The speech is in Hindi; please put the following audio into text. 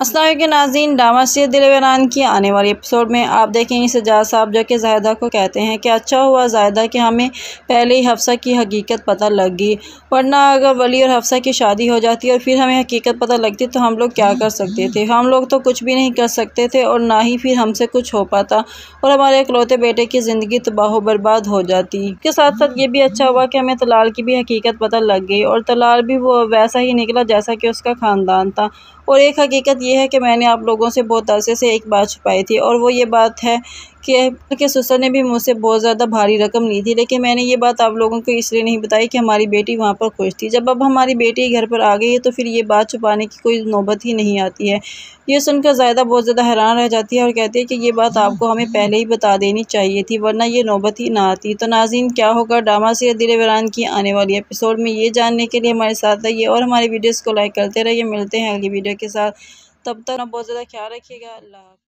असलम के नाजीन डामा सैद दिलवरान की आने वाली एपिसोड में आप देखेंगे सजाद साहब जो कि जायदा को कहते हैं कि अच्छा हुआ जायदा कि हमें पहले ही हफ्सा की हकीकत पता लग गई वरना अगर वली और हफ्सा की शादी हो जाती और फिर हमें हकीकत पता लगती तो हम लोग क्या कर सकते थे हम लोग तो कुछ भी नहीं कर सकते थे और ना ही फिर हमसे कुछ हो पाता और हमारे इकलौते बेटे की ज़िंदगी तबाह बर्बाद हो जाती इसके साथ साथ ये भी अच्छा हुआ कि हमें तलाल की भी हकीकत पता लग गई और तलाल भी वो वैसा ही निकला जैसा कि उसका ख़ानदान था और एक हकीकत ये है कि मैंने आप लोगों से बहुत अरसे से एक बात छुपाई थी और वो ये बात है के के ससुर ने भी मुझसे बहुत ज़्यादा भारी रकम ली थी लेकिन मैंने ये बात आप लोगों को इसलिए नहीं बताई कि हमारी बेटी वहाँ पर खुश थी जब अब हमारी बेटी घर पर आ गई है तो फिर ये बात छुपाने की कोई नौबत ही नहीं आती है ये सुनकर ज़्यादा बहुत ज़्यादा हैरान रह जाती है और कहती है कि ये बात आपको हमें पहले ही बता देनी चाहिए थी वरना ये नौबत ही ना आती तो नाजीन क्या होगा ड्रामा से दिल वरान की आने वाली एपिसोड में ये जानने के लिए हमारे साथ रहिए और हमारे वीडियोज़ को लाइक करते रहिए मिलते हैं अगली वीडियो के साथ तब तक बहुत ज़्यादा ख्याल रखिएगा अल्लाह